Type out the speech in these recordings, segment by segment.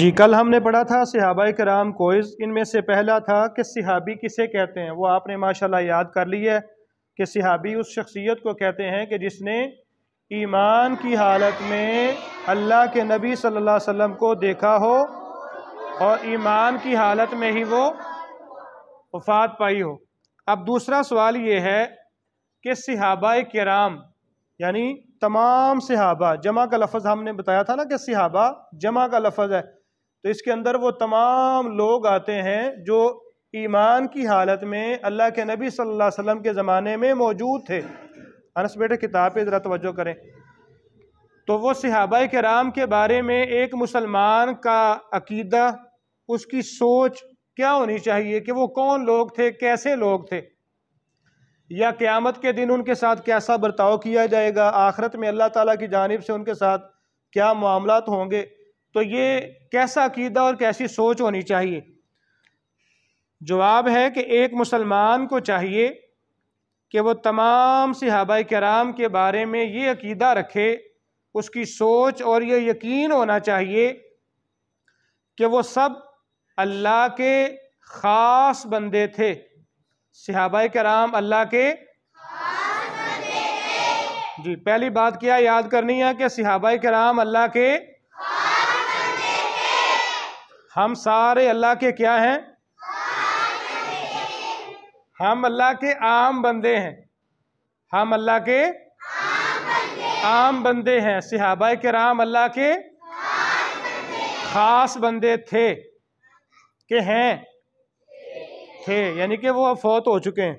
जी कल हमने पढ़ा था सिहाबा कराम कोइज इनमें से पहला था कि सिहाबी किसे कहते हैं वो आपने माशाल्लाह याद कर ली है कि सिहाबी उस शख्सियत को कहते हैं कि जिसने ईमान की हालत में अल्लाह के नबी सल्लल्लाहु अलैहि वसल्लम को देखा हो और ईमान की हालत में ही वो वफात पाई हो अब दूसरा सवाल ये है कि सिहाबा कराम यानी तमाम सिहाबा जमा का लफज हमने बताया था ना कि सिहाबा जमा का लफज है तो इसके अंदर वो तमाम लोग आते हैं जो ईमान की हालत में अल्लाह के नबी सल्लल्लाहु अलैहि वसल्लम के ज़माने में मौजूद थे अनस बेटे किताब पर ज़रा तवज्जो करें तो वो सहाबा कराम के बारे में एक मुसलमान का अकीदा उसकी सोच क्या होनी चाहिए कि वो कौन लोग थे कैसे लोग थे या क़्यामत के दिन उनके साथ कैसा बर्ताव किया जाएगा आखरत में अल्लाह ताला की जानब से उनके साथ क्या मामला होंगे तो ये कैसा अकीदा और कैसी सोच होनी चाहिए जवाब है कि एक मुसलमान को चाहिए कि वो तमाम सिहाबा कराम के बारे में ये अकीदा रखे उसकी सोच और ये यकीन होना चाहिए कि वो सब अल्लाह के ख़ास बंदे थे सिहाबा कराम अल्लाह के जी पहली बात क्या याद करनी है कि सिहाबा कराम अल्लाह के हम सारे अल्लाह के क्या हैं हम अल्लाह के आम बंदे हैं हम अल्लाह के आम बंदे हैं सिहाबा के राम अल्लाह के ख़ास बंदे थे के हैं थे यानी कि वो फौत हो चुके हैं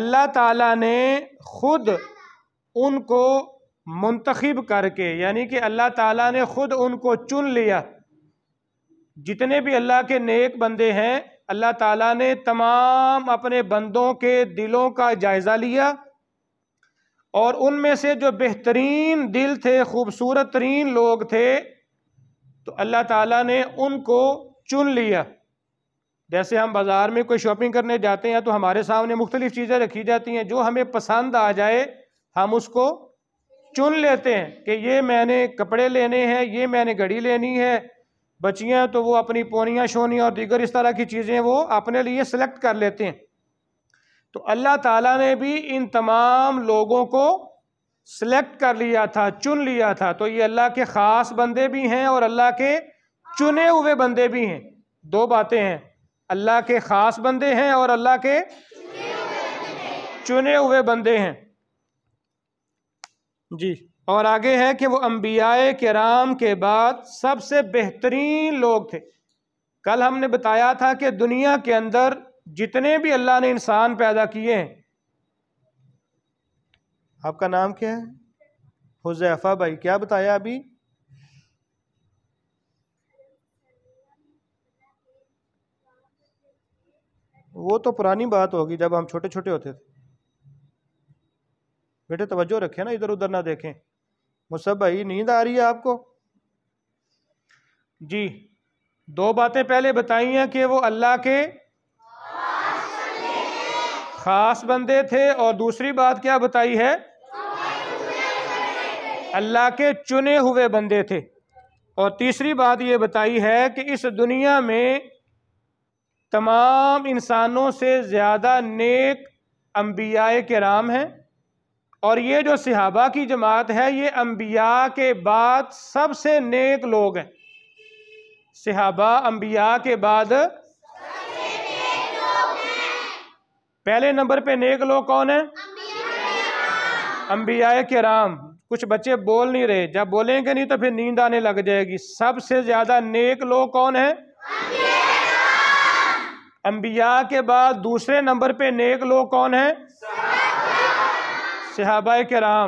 अल्लाह ताला ने ख़ुद उनको मुंतखब करके यानी कि अल्लाह ताला ने ख़ुद उनको चुन लिया जितने भी अल्लाह के नेक बंदे हैं अल्लाह ताला ने तमाम अपने बंदों के दिलों का जायज़ा लिया और उनमें से जो बेहतरीन दिल थे खूबसूरत तरीन लोग थे तो अल्लाह ताला ने उनको चुन लिया जैसे हम बाज़ार में कोई शॉपिंग करने जाते हैं तो हमारे सामने मुख्तलिफ़ चीज़ें रखी जाती हैं जो हमें पसंद आ जाए हम उसको चुन लेते हैं कि ये मैंने कपड़े लेने हैं ये मैंने घड़ी लेनी है बचियाँ तो वो अपनी पोनियाँ शोनियाँ और दीगर इस तरह की चीज़ें वो अपने लिए सिलेक्ट कर लेते हैं तो अल्लाह ताला ने भी इन तमाम लोगों को सिलेक्ट कर लिया था चुन लिया था तो ये अल्लाह के ख़ास बंदे भी हैं और अल्लाह के चुने हुए बंदे भी हैं दो बातें हैं अल्लाह के ख़ास बंदे हैं और अल्लाह के चुने हुए बंदे हैं जी और आगे है कि वो अम्बिया के राम के बाद सबसे बेहतरीन लोग थे कल हमने बताया था कि दुनिया के अंदर जितने भी अल्लाह ने इंसान पैदा किए हैं आपका नाम क्या है हुजैफा भाई क्या बताया अभी वो तो पुरानी बात होगी जब हम छोटे छोटे होते थे बेटे तवज्जो रखें ना इधर उधर ना देखें मुसब भाई नींद आ रही है आपको जी दो बातें पहले बताई हैं कि वो अल्लाह के खास बंदे थे और दूसरी बात क्या बताई है अल्लाह के चुने हुए बंदे थे और तीसरी बात ये बताई है कि इस दुनिया में तमाम इंसानों से ज़्यादा नेक अम्बिया के राम हैं और ये जो सिहाबा की जमात है ये अम्बिया के बाद सबसे नेक लोग हैं सिहाबा अम्बिया के बाद पहले नंबर पे नेक लोग कौन है अम्बिया के राम कुछ बच्चे बोल नहीं रहे जब बोलेंगे नहीं तो फिर नींद आने लग जाएगी सबसे ज्यादा नेक लोग कौन है अम्बिया के बाद दूसरे नंबर पे नेक लोग कौन है सहाबा कराम